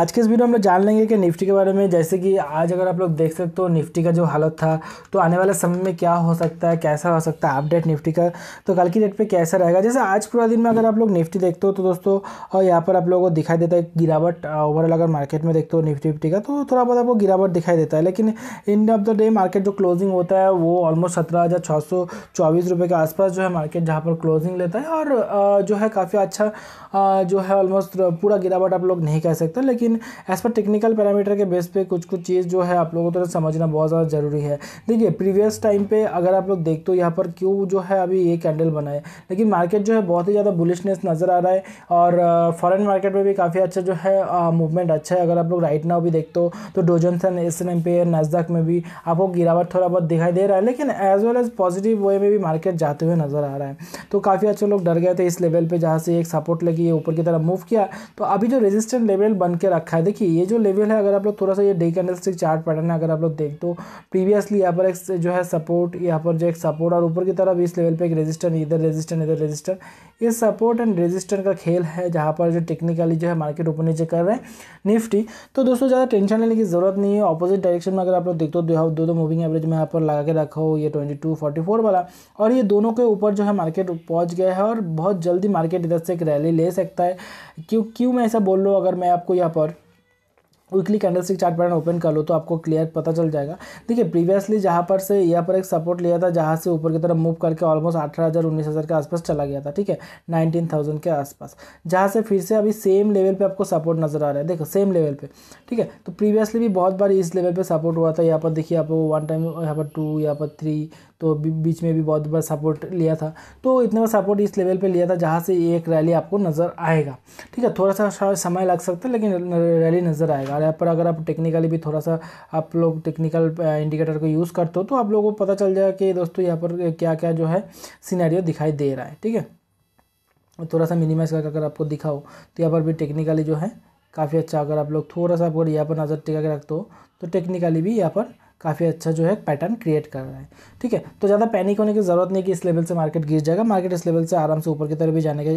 आज के इस वीडियो में हम लोग जान लेंगे कि निफ्टी के बारे में जैसे कि आज अगर आप लोग देख सकते हो निफ्टी का जो हालत था तो आने वाले समय में क्या हो सकता है कैसा हो सकता है अपडेट निफ्टी का तो कल की डेट पर कैसा रहेगा जैसे आज पूरा दिन में अगर आप लोग निफ्टी देखते हो तो दोस्तों यहाँ पर आप लोगों को दिखाई देता है गिरावट ओवरऑल अगर मार्केट में देखते हो निफ्टी निफ्टी का तो थोड़ा बहुत आपको गिरावट दिखाई देता है लेकिन end of the day market जो क्लोजिंग होता है वो ऑलमोस्ट सत्रह हज़ार छः सौ चौबीस रुपये के आसपास जो है मार्केट जहाँ पर क्लोजिंग लेता है और जो है काफ़ी अच्छा जो है ऑलमोस्ट पूरा गिरावट आप लोग नहीं कह सकते लेकिन लेकिन एज पर टेक्निकल पैरामीटर के बेस पे कुछ कुछ चीज़ जो है आप लोगों को तो समझना बहुत ज़्यादा ज़रूरी है देखिए प्रीवियस टाइम पे अगर आप लोग देखते हो यहाँ पर क्यों जो है अभी ये कैंडल बना है लेकिन मार्केट जो है बहुत ही ज़्यादा बुलिशनेस नज़र आ रहा है और फॉरन मार्केट में भी काफ़ी अच्छा जो है मूवमेंट अच्छा है अगर आप लोग राइट नाउ भी देखते हो तो डोजनसन एस एन एम पे नजदक में भी आपको गिरावट थोड़ा बहुत दिखाई दे रहा है लेकिन as well as positive way में भी मार्केट जाते हुए नज़र आ रहा है तो काफ़ी अच्छे लोग डर गए थे इस लेवल पर जहाँ से एक सपोर्ट लगी ऊपर की तरफ मूव किया तो अभी जो रेजिस्टेंट लेवल बन के रखा है देखिए ये जो लेवल है अगर आप लोग थोड़ा सा ये day candlestick chart pattern है अगर आप लोग देख तो प्रीवियसली यहाँ पर एक जो है सपोर्ट यहाँ पर जो एक सपोर्ट और ऊपर की तरफ इस लेवल पर एक रेजिस्टेंट इधर रेजिस्टेंट इधर रेजिस्टेंट ये सपोर्ट एंड रेजिस्टेंट का खेल है जहाँ पर जो टेक्निकली जो है मार्केट ऊपर नीचे कर रहे हैं निफ्टी तो दोस्तों ज़्यादा टेंशन लेने की ज़रूरत नहीं है अपोजिट डायरेक्शन में अगर आप लोग देखते हो दो दो, दो मूविंग एवरेज में यहाँ पर लगा के रखा हो ये ट्वेंटी टू फोर्टी फोर वाला और ये दोनों के ऊपर जो है मार्केट पहुँच गया है और बहुत जल्दी मार्केट इधर से एक रैली ले सकता है क्यों क्यों मैं ऐसा बोल रहा हूँ अगर मैं आपको यहाँ weekly candlestick chart pattern open कर लो तो आपको क्लियर पता चल जाएगा देखिए प्रीवियसली जहाँ पर से यहाँ पर एक सपोर्ट लिया था जहाँ से ऊपर की तरफ मूव करके ऑलमोस्ट अठारह हज़ार उन्नीस हज़ार के आसपास चला गया था ठीक है नाइनटीन थाउजेंड के आसपास जहाँ से फिर से अभी सेम लेवल पे आपको सपोर्ट नजर आ रहा है देखो सेम लेवल पे ठीक है तो प्रीवियसली भी बहुत बार इस लेवल पे सपोर्ट हुआ था यहाँ पर देखिए आप वन टाइम यहाँ पर टू यहाँ पर थ्री तो बीच में भी बहुत बार सपोर्ट लिया था तो इतने बार सपोर्ट इस लेवल पे लिया था जहाँ से एक रैली आपको नज़र आएगा ठीक है थोड़ा सा समय लग सकता है लेकिन रैली नज़र आएगा सारे ऐप पर अगर आप टेक्निकली भी थोड़ा सा आप लोग टेक्निकल इंडिकेटर को यूज़ करते हो तो आप लोगों को पता चल जाएगा कि दोस्तों यहाँ पर क्या क्या जो है सीनारियो दिखाई दे रहा है ठीक है थोड़ा सा मिनिमाइज करके अगर आपको दिखाओ तो यहाँ पर भी टेक्निकली जो है काफ़ी अच्छा अगर आप लोग थोड़ा सा अगर यहाँ पर नज़र टिका के रखते हो तो टेक्निकली भी यहाँ पर काफ़ी अच्छा जो है पैटर्न क्रिएट कर रहा है ठीक है तो ज़्यादा पैनिक होने की ज़रूरत नहीं कि इस लेवल से मार्केट गिर जाएगा मार्केट इस लेवल से आराम से ऊपर की तरफ भी जाने के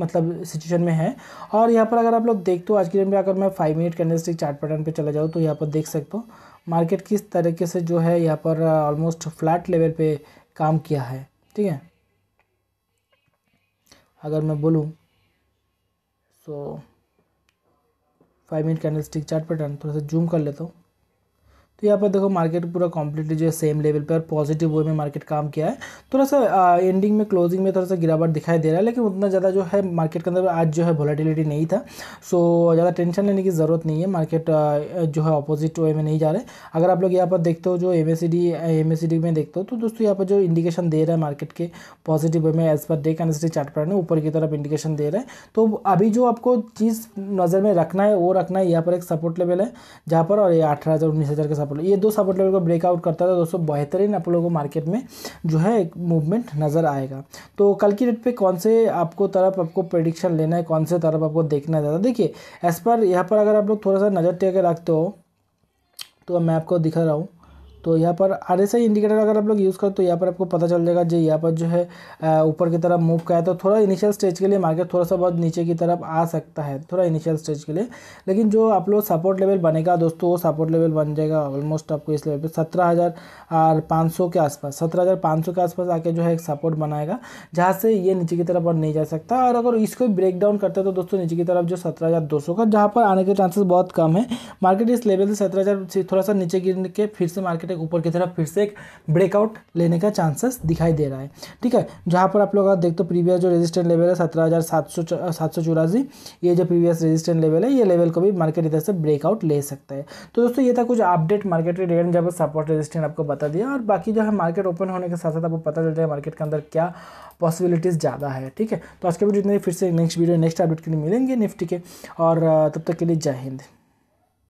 मतलब सिचुएशन में है और यहाँ पर अगर आप लोग देखते हो आज के डेट में अगर मैं five minute candlestick chart pattern पर चला जाऊँ तो यहाँ पर देख सकते हो मार्केट किस तरीके से जो है यहाँ पर ऑलमोस्ट फ्लैट लेवल पर काम किया है ठीक है अगर मैं बोलूँ so five minute candlestick chart pattern थोड़ा सा जूम कर लेता हूँ तो यहाँ पर देखो मार्केट पूरा कम्प्लीटली जो है सेम लेवल पर पॉजिटिव वे में मार्केट काम किया है थोड़ा सा आ, एंडिंग में क्लोजिंग में थोड़ा सा गिरावट दिखाई दे रहा है लेकिन उतना ज़्यादा जो है मार्केट के अंदर आज जो है वोलेटिलिटी नहीं था सो ज़्यादा टेंशन लेने की ज़रूरत नहीं है मार्केट आ, जो है अपोजिट वे में नहीं जा रहे अगर आप लोग यहाँ पर देखते हो जो एम एस में देखते हो तो दोस्तों यहाँ पर जो इंडिकेशन दे रहा है मार्केट के पॉजिटिव वे में as per day candlestick chart पर ऊपर की तरफ इंडिकेशन दे रहा है तो अभी जो आपको चीज़ नज़र में रखना है वो रखना है यहाँ पर एक सपोर्ट लेवल है जहाँ पर और ये अठारह हज़ार उन्नीस हज़ार के सपोर्ट ये दो सपोर्ट लेवल को ब्रेकआउट करता था तो दोस्तों बेहतरीन आप लोगों को मार्केट में जो है एक मूवमेंट नज़र आएगा तो कल की डेट पे कौन से आपको तरफ आपको प्रडिक्शन लेना है कौन से तरफ आपको देखना ज़्यादा देखिए एज पर यहाँ पर अगर आप लोग थोड़ा सा नज़र टेक रखते हो तो मैं आपको दिखा रहा हूँ तो यहाँ पर आर एस आई इंडिकेटर अगर आप लोग यूज़ करो तो यहाँ पर आपको पता चल जाएगा जो यहाँ पर जो है ऊपर की तरफ मूव का है तो थोड़ा इनिशियल स्टेज के लिए मार्केट थोड़ा सा बहुत नीचे की तरफ आ सकता है थोड़ा इनिशियल स्टेज के लिए लेकिन जो आप लोग सपोर्ट लेवल बनेगा दोस्तों वो सपोर्ट लेवल बन जाएगा ऑलमोस्ट आपको इस लेवल पर सत्रह हज़ार और पाँच सौ के आसपास सत्रह हज़ार पाँच सौ के आसपास आके जो है एक सपोर्ट बनाएगा जहाँ से ये नीचे की तरफ और नहीं जा सकता और अगर इसको ब्रेक डाउन करते हैं तो दोस्तों नीचे की तरफ जो सत्रह हज़ार दो सौ का जहाँ पर आने के चांसेस बहुत कम है मार्केट इस लेवल से सत्रह हज़ार थोड़ा सा नीचे गिर के फिर से मार्केट तक ऊपर की तरफ फिर से एक ब्रेकआउट लेने का चांसेस दिखाई दे रहा है ठीक है जहाँ पर आप लोग देखते हो प्रीवियस जो रेजिस्टेंट लेवल है सत्रह हज़ार ये जो प्रीवियस रेजिस्टेंट लेवल है ये लेवल को भी मार्केट इधर से ब्रेकआउट ले सकता है तो दोस्तों ये था कुछ अपडेट मार्केट के रेट जब सपोर्ट रेजिस्टेंट आपको बता दिया और बाकी जो है मार्केट ओपन होने के साथ साथ आपको पता चलता है मार्केट के अंदर क्या पॉसिबिलिटीज़ ज़्यादा है ठीक है तो आज के वीडियो इतने फिर से नेक्स्ट वीडियो नेक्स्ट अपडेट के लिए मिलेंगे निफ्टी के और तब तक के लिए जय हिंद